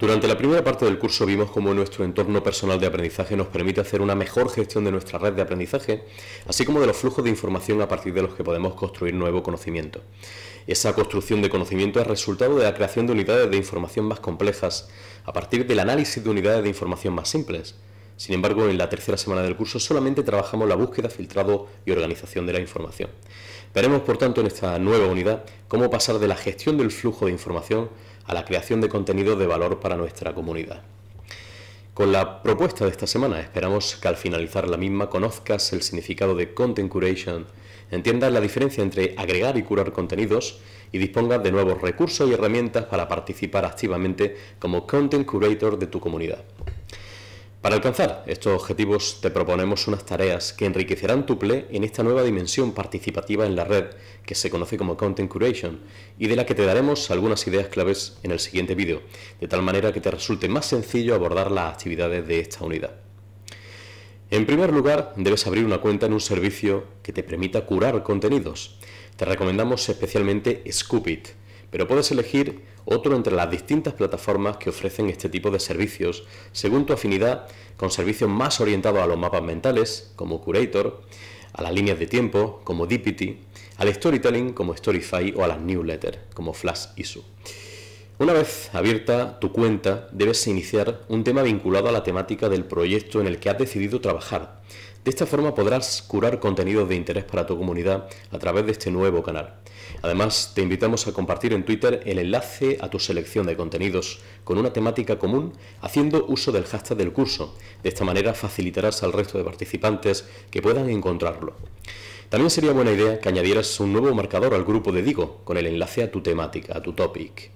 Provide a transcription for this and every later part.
Durante la primera parte del curso vimos cómo nuestro entorno personal de aprendizaje nos permite hacer una mejor gestión de nuestra red de aprendizaje, así como de los flujos de información a partir de los que podemos construir nuevo conocimiento. Esa construcción de conocimiento es resultado de la creación de unidades de información más complejas, a partir del análisis de unidades de información más simples, sin embargo, en la tercera semana del curso solamente trabajamos la búsqueda, filtrado y organización de la información. Veremos, por tanto, en esta nueva unidad cómo pasar de la gestión del flujo de información a la creación de contenidos de valor para nuestra comunidad. Con la propuesta de esta semana esperamos que al finalizar la misma conozcas el significado de Content Curation, entiendas la diferencia entre agregar y curar contenidos y dispongas de nuevos recursos y herramientas para participar activamente como Content Curator de tu comunidad. Para alcanzar estos objetivos te proponemos unas tareas que enriquecerán tu play e en esta nueva dimensión participativa en la red que se conoce como Content Curation y de la que te daremos algunas ideas claves en el siguiente vídeo, de tal manera que te resulte más sencillo abordar las actividades de esta unidad. En primer lugar, debes abrir una cuenta en un servicio que te permita curar contenidos. Te recomendamos especialmente Scoopit, pero puedes elegir otro entre las distintas plataformas que ofrecen este tipo de servicios, según tu afinidad, con servicios más orientados a los mapas mentales, como Curator, a las líneas de tiempo, como DPT, al storytelling, como Storyfy, o a las newsletters, como Flash Issue. Una vez abierta tu cuenta, debes iniciar un tema vinculado a la temática del proyecto en el que has decidido trabajar, de esta forma podrás curar contenidos de interés para tu comunidad a través de este nuevo canal. Además, te invitamos a compartir en Twitter el enlace a tu selección de contenidos con una temática común haciendo uso del hashtag del curso. De esta manera facilitarás al resto de participantes que puedan encontrarlo. También sería buena idea que añadieras un nuevo marcador al grupo de Digo con el enlace a tu temática, a tu topic.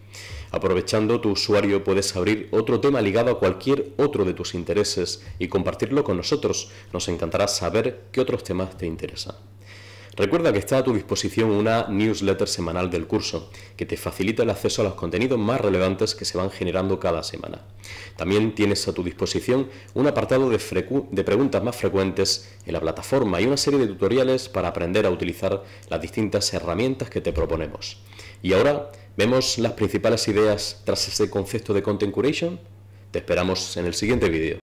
Aprovechando tu usuario puedes abrir otro tema ligado a cualquier otro de tus intereses y compartirlo con nosotros. Nos encantará saber qué otros temas te interesan. Recuerda que está a tu disposición una newsletter semanal del curso, que te facilita el acceso a los contenidos más relevantes que se van generando cada semana. También tienes a tu disposición un apartado de, preguntas más frecuentes en la plataforma y una serie de tutoriales para aprender a utilizar las distintas herramientas que te proponemos. Y ahora vemos las principales ideas tras ese concepto de Content Curation. Te esperamos en el siguiente vídeo.